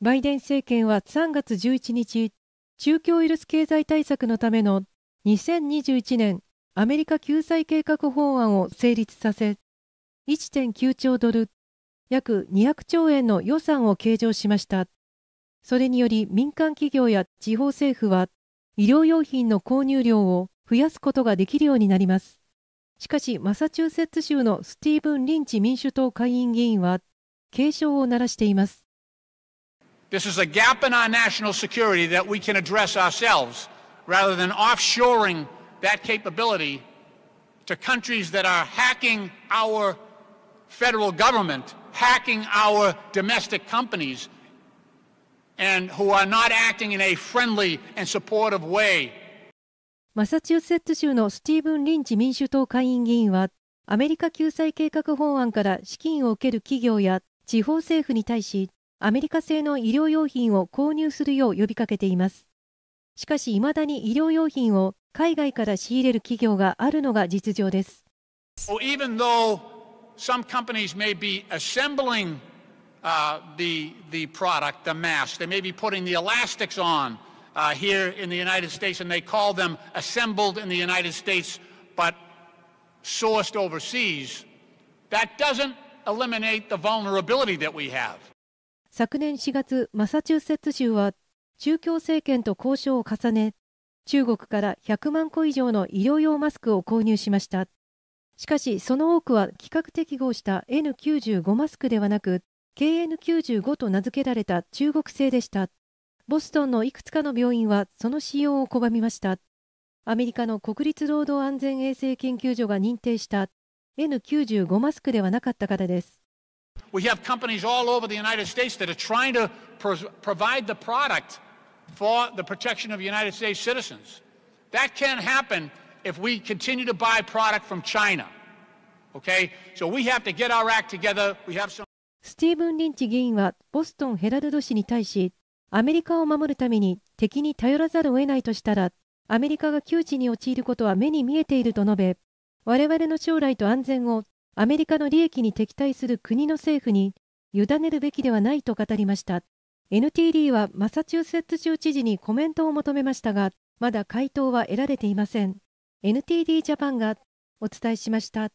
バイデン政権は3月11日中共ウイルス経済対策のための2021年アメリカ救済計画法案を成立させ1.9兆ドル約200兆円の予算を計上しましたそれにより民間企業や地方政府は医療用品の購入量を増やすことができるようになりますしかしマサチューセッツ州のスティーブン・リンチ民主党下院議員は警鐘を鳴らしています This is a gap in our national security that we can address ourselves rather than offshoring that capability to countries that are hacking our federal government, hacking our domestic companies, and who are not acting in a friendly and supportive way. マサチューセッツ州のスティーブン・リンチ民主党下院議員は、アメリカ救済計画法案から資金を受ける企業や地方政府に対し、アメリカ製の医療用品を購入するよう呼びかけています。しかし、未だに医療用品を海外から仕入れる企業があるのが実情です。So even though some companies may be assembling uh, the, the product, the mask, they may be putting the elastics on uh, here in the United States and they call them assembled in the United States but sourced overseas, that doesn't eliminate the vulnerability that we have. 昨年4月マサチューセッツ州は中共政権と交渉を重ね中国から100万個以上の医療用マスクを購入しましたしかしその多くは規格適合した N95 マスクではなく KN95 と名付けられた中国製でしたボストンのいくつかの病院はその使用を拒みましたアメリカの国立労働安全衛生研究所が認定した N95 マスクではなかったからです We have companies all over the United States that are trying to pro provide the product for the protection of United States citizens. That can't happen if we continue to buy product from China. Okay? So we have to get our act together. We have some スティーブン・リンチ議員はボストン・ヘラルド氏に対しアメリカを守るために敵に頼らざるを得ないとしたらアメリカが窮地に陥ることは目に見えていると述べ我々の将来と安全をアメリカの利益に敵対する国の政府に委ねるべきではないと語りました NTD はマサチューセッツ州知事にコメントを求めましたがまだ回答は得られていません NTD ジャパンがお伝えしました